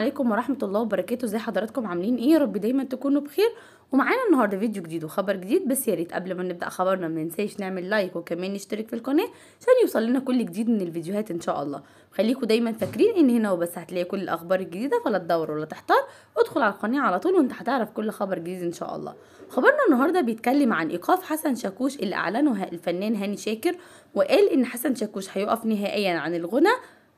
عليكم ورحمة الله وبركاته زي حضراتكم عاملين ايه يا رب دايما تكونوا بخير ومعانا النهارده فيديو جديد وخبر جديد بس ياريت قبل ما نبدا خبرنا ما ننساش نعمل لايك وكمان نشترك في القناه عشان يوصل لنا كل جديد من الفيديوهات ان شاء الله خليكم دايما فاكرين ان هنا وبس هتلاقي كل الاخبار الجديده فلا تدور ولا تحتار ادخل على القناه على طول وانت هتعرف كل خبر جديد ان شاء الله خبرنا النهارده بيتكلم عن ايقاف حسن شاكوش اللي اعلنه الفنان هاني شاكر وقال ان حسن شاكوش هيقف نهائيا عن الغنى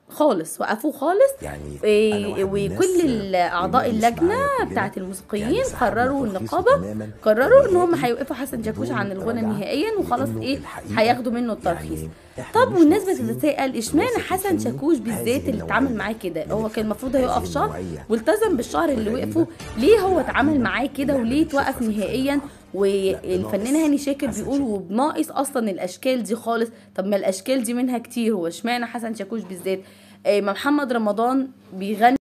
خالص وقفوه خالص يعني إيه وكل اعضاء اللجنه بتاعه الموسيقيين يعني قرروا النقابه قرروا ان هم هيوقفوا حسن جاكوش عن الغنى نهائيا وخلاص ايه هياخدوا منه الترخيص يعني طب والناس بتتساءل اشمعنى حسن شاكوش بالذات اللي اتعامل معاه كده هو كان المفروض هيقف شهر والتزم بالشهر اللي وقفه ليه هو اتعامل معاه كده وليه اتوقف نهائيا والفنان هاني شاكر بيقول وبناقص اصلا الاشكال دي خالص طب ما الاشكال دي منها كتير هو اشمعنى حسن شاكوش بالذات آه، ما محمد رمضان بيغني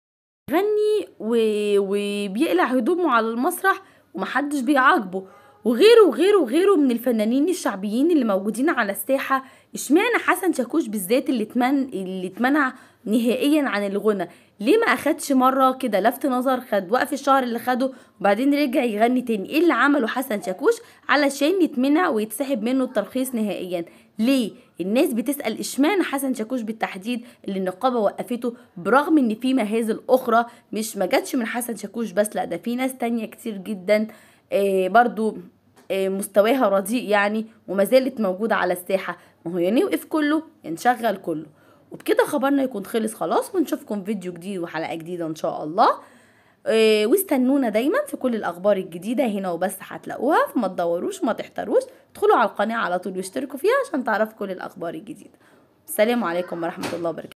بيغني وبيقلع هدومه على المسرح ومحدش بيعاقبه وغيره وغيره وغيره من الفنانين الشعبيين اللي موجودين على الساحة اشمعنى حسن شاكوش بالذات اللي اتمنع اللي اتمنع نهائيا عن الغنى ليه ما اخدش مرة كده لفت نظر خد وقف الشهر اللي خده وبعدين رجع يغني تاني ايه اللي عمله حسن شاكوش علشان يتمنع ويتسحب منه الترخيص نهائيا ليه الناس بتسأل اشمعنى حسن شاكوش بالتحديد اللي النقابة وقفته برغم ان في مهازل اخرى مش ما جاتش من حسن شاكوش بس لا ده في ناس تانية كتير جدا آه، برضو آه، مستواها رديء يعني وما زالت موجودة على الساحة ما هو يعني يوقف كله ينشغل كله وبكده خبرنا يكون خلص خلاص ونشوفكم فيديو جديد وحلقة جديدة ان شاء الله آه، واستنونا دايما في كل الاخبار الجديدة هنا وبس هتلاقوها فما تدوروش ما تحتروش ادخلوا على القناة على طول واشتركوا فيها عشان تعرفوا كل الاخبار الجديدة السلام عليكم ورحمة الله وبركاته